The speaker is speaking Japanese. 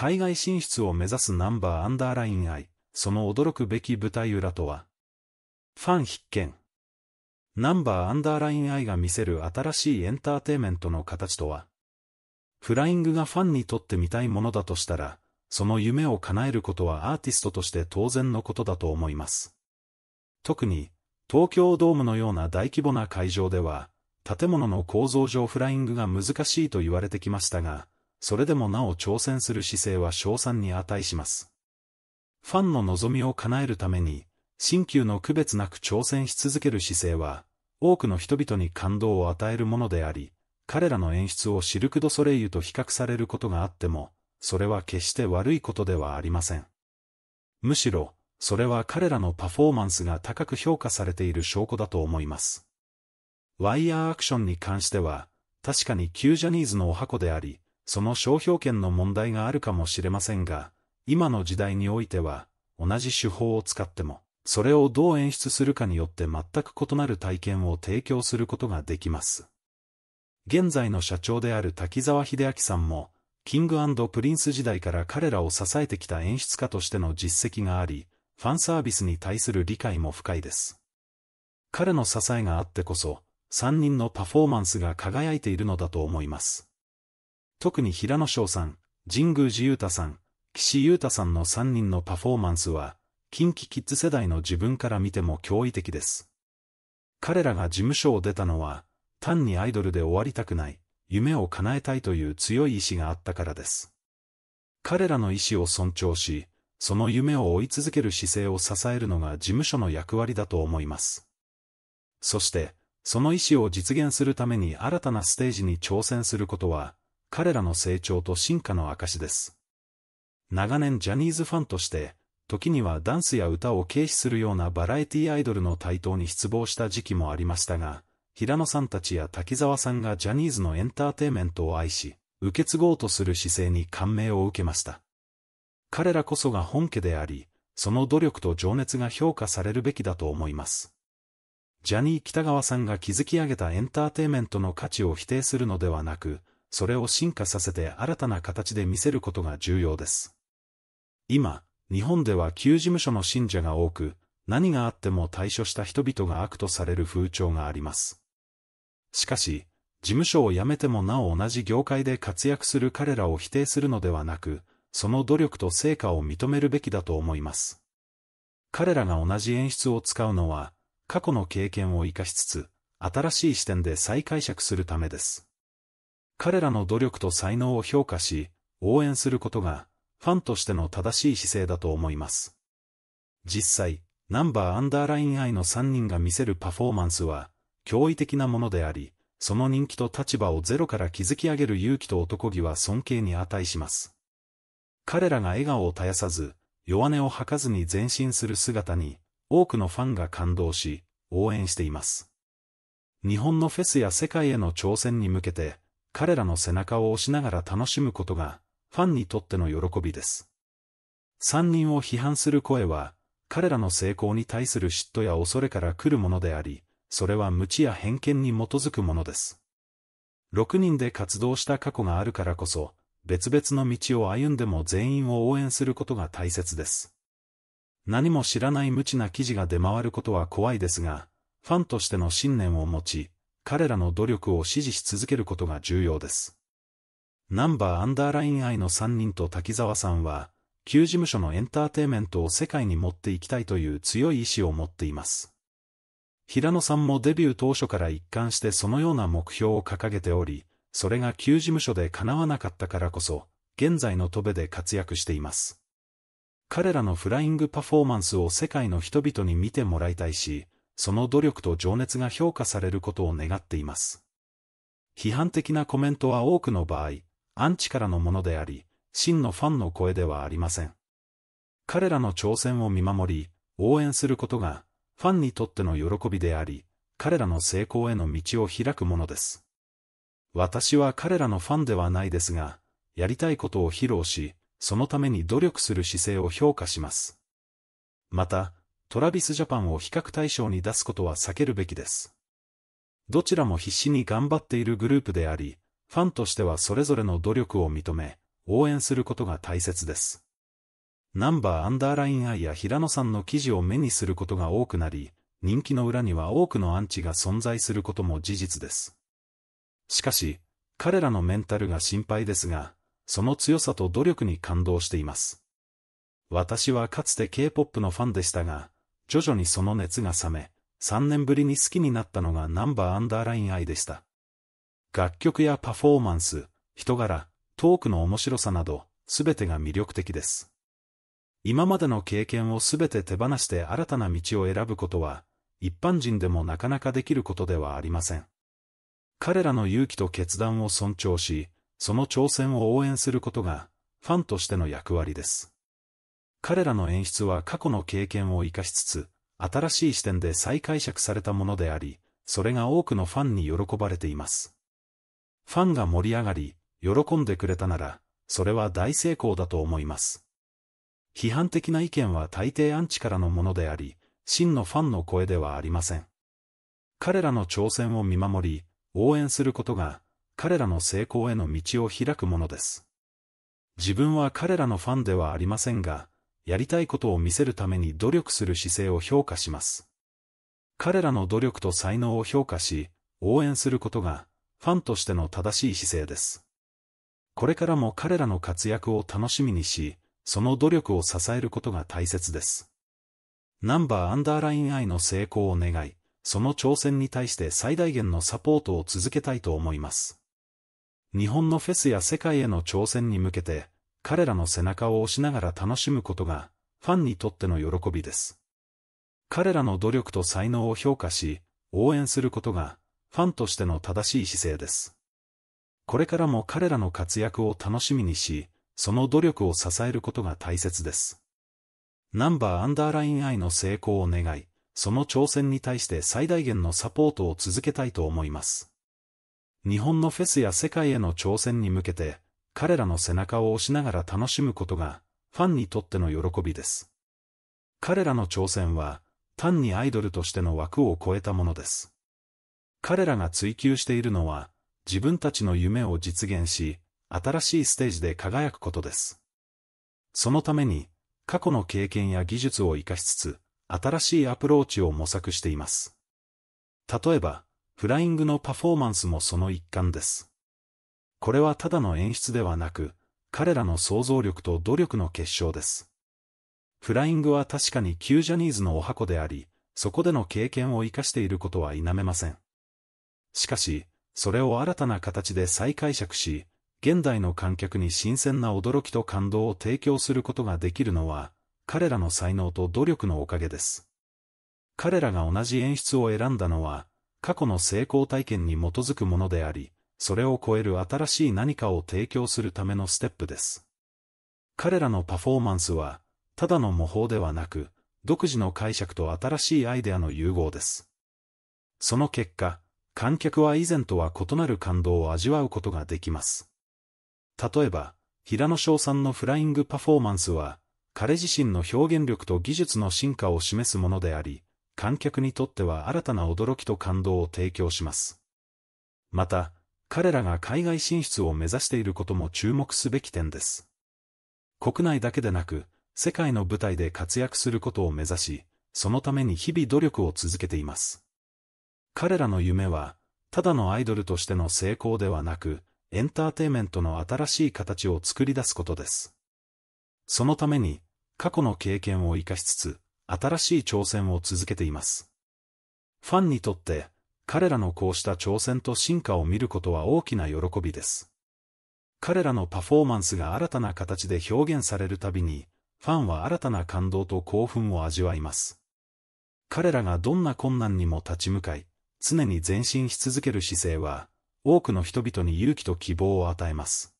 海外進出を目指すナンバーアンダーライン愛、その驚くべき舞台裏とは。ファン必見。ナンバーアンダーライン愛が見せる新しいエンターテイメントの形とは。フライングがファンにとって見たいものだとしたら、その夢を叶えることはアーティストとして当然のことだと思います。特に、東京ドームのような大規模な会場では、建物の構造上フライングが難しいと言われてきましたが、それでもなお挑戦する姿勢は賞賛に値します。ファンの望みを叶えるために、新旧の区別なく挑戦し続ける姿勢は、多くの人々に感動を与えるものであり、彼らの演出をシルク・ド・ソレイユと比較されることがあっても、それは決して悪いことではありません。むしろ、それは彼らのパフォーマンスが高く評価されている証拠だと思います。ワイヤーアクションに関しては、確かに旧ジャニーズのお箱であり、その商標権の問題があるかもしれませんが、今の時代においては、同じ手法を使っても、それをどう演出するかによって全く異なる体験を提供することができます。現在の社長である滝沢秀明さんも、キングプリンス時代から彼らを支えてきた演出家としての実績があり、ファンサービスに対する理解も深いです。彼の支えがあってこそ、3人のパフォーマンスが輝いているのだと思います。特に平野翔さん、神宮寺勇太さん、岸優太さんの3人のパフォーマンスは、近畿キッズ世代の自分から見ても驚異的です。彼らが事務所を出たのは、単にアイドルで終わりたくない、夢を叶えたいという強い意志があったからです。彼らの意志を尊重し、その夢を追い続ける姿勢を支えるのが事務所の役割だと思います。そして、その意志を実現するために新たなステージに挑戦することは、彼らの成長と進化の証です。長年ジャニーズファンとして、時にはダンスや歌を軽視するようなバラエティアイドルの台頭に失望した時期もありましたが、平野さんたちや滝沢さんがジャニーズのエンターテイメントを愛し、受け継ごうとする姿勢に感銘を受けました。彼らこそが本家であり、その努力と情熱が評価されるべきだと思います。ジャニー北川さんが築き上げたエンターテイメントの価値を否定するのではなく、それを進化させて新たな形で見せることが重要です。今、日本では旧事務所の信者が多く、何があっても対処した人々が悪とされる風潮があります。しかし、事務所を辞めてもなお同じ業界で活躍する彼らを否定するのではなく、その努力と成果を認めるべきだと思います。彼らが同じ演出を使うのは、過去の経験を活かしつつ、新しい視点で再解釈するためです。彼らの努力と才能を評価し、応援することが、ファンとしての正しい姿勢だと思います。実際、ナンバーアンダーライン愛の3人が見せるパフォーマンスは、驚異的なものであり、その人気と立場をゼロから築き上げる勇気と男気は尊敬に値します。彼らが笑顔を絶やさず、弱音を吐かずに前進する姿に、多くのファンが感動し、応援しています。日本のフェスや世界への挑戦に向けて、彼らの背中を押しながら楽しむことが、ファンにとっての喜びです。3人を批判する声は、彼らの成功に対する嫉妬や恐れから来るものであり、それは無知や偏見に基づくものです。6人で活動した過去があるからこそ、別々の道を歩んでも全員を応援することが大切です。何も知らない無知な記事が出回ることは怖いですが、ファンとしての信念を持ち、彼らの努力を支持し続けることが重要です。ナンバーアンダーライン愛の3人と滝沢さんは、旧事務所のエンターテイメントを世界に持っていきたいという強い意志を持っています。平野さんもデビュー当初から一貫してそのような目標を掲げており、それが旧事務所で叶わなかったからこそ、現在の戸部で活躍しています。彼らのフライングパフォーマンスを世界の人々に見てもらいたいし、その努力と情熱が評価されることを願っています。批判的なコメントは多くの場合、アンチからのものであり、真のファンの声ではありません。彼らの挑戦を見守り、応援することが、ファンにとっての喜びであり、彼らの成功への道を開くものです。私は彼らのファンではないですが、やりたいことを披露し、そのために努力する姿勢を評価します。また、トラビスジャパンを比較対象に出すことは避けるべきです。どちらも必死に頑張っているグループであり、ファンとしてはそれぞれの努力を認め、応援することが大切です。ナンバーアンダーラインアイや平野さんの記事を目にすることが多くなり、人気の裏には多くのアンチが存在することも事実です。しかし、彼らのメンタルが心配ですが、その強さと努力に感動しています。私はかつて K-POP のファンでしたが、徐々にその熱が冷め、3年ぶりに好きになったのがナンバーアンダーライン愛でした。楽曲やパフォーマンス、人柄、トークの面白さなど、すべてが魅力的です。今までの経験をすべて手放して新たな道を選ぶことは、一般人でもなかなかできることではありません。彼らの勇気と決断を尊重し、その挑戦を応援することが、ファンとしての役割です。彼らの演出は過去の経験を活かしつつ、新しい視点で再解釈されたものであり、それが多くのファンに喜ばれています。ファンが盛り上がり、喜んでくれたなら、それは大成功だと思います。批判的な意見は大抵アンチからのものであり、真のファンの声ではありません。彼らの挑戦を見守り、応援することが、彼らの成功への道を開くものです。自分は彼らのファンではありませんが、やりたいことを見せるために努力する姿勢を評価します。彼らの努力と才能を評価し、応援することが、ファンとしての正しい姿勢です。これからも彼らの活躍を楽しみにし、その努力を支えることが大切です。ナンバーアンダーライン I の成功を願い、その挑戦に対して最大限のサポートを続けたいと思います。日本のフェスや世界への挑戦に向けて、彼らの背中を押しながら楽しむことが、ファンにとっての喜びです。彼らの努力と才能を評価し、応援することが、ファンとしての正しい姿勢です。これからも彼らの活躍を楽しみにし、その努力を支えることが大切です。ナンバーアンダーラインイの成功を願い、その挑戦に対して最大限のサポートを続けたいと思います。日本のフェスや世界への挑戦に向けて、彼らの背中を押しながら楽しむことが、ファンにとっての喜びです。彼らの挑戦は、単にアイドルとしての枠を超えたものです。彼らが追求しているのは、自分たちの夢を実現し、新しいステージで輝くことです。そのために、過去の経験や技術を活かしつつ、新しいアプローチを模索しています。例えば、フライングのパフォーマンスもその一環です。これはただの演出ではなく、彼らの想像力と努力の結晶です。フライングは確かに旧ジャニーズのお箱であり、そこでの経験を生かしていることは否めません。しかし、それを新たな形で再解釈し、現代の観客に新鮮な驚きと感動を提供することができるのは、彼らの才能と努力のおかげです。彼らが同じ演出を選んだのは、過去の成功体験に基づくものであり、それを超える新しい何かを提供するためのステップです。彼らのパフォーマンスは、ただの模倣ではなく、独自の解釈と新しいアイデアの融合です。その結果、観客は以前とは異なる感動を味わうことができます。例えば、平野翔さんのフライングパフォーマンスは、彼自身の表現力と技術の進化を示すものであり、観客にとっては新たな驚きと感動を提供します。また、彼らが海外進出を目指していることも注目すべき点です。国内だけでなく、世界の舞台で活躍することを目指し、そのために日々努力を続けています。彼らの夢は、ただのアイドルとしての成功ではなく、エンターテイメントの新しい形を作り出すことです。そのために、過去の経験を活かしつつ、新しい挑戦を続けています。ファンにとって、彼らのこうした挑戦と進化を見ることは大きな喜びです。彼らのパフォーマンスが新たな形で表現されるたびに、ファンは新たな感動と興奮を味わいます。彼らがどんな困難にも立ち向かい、常に前進し続ける姿勢は、多くの人々に勇気と希望を与えます。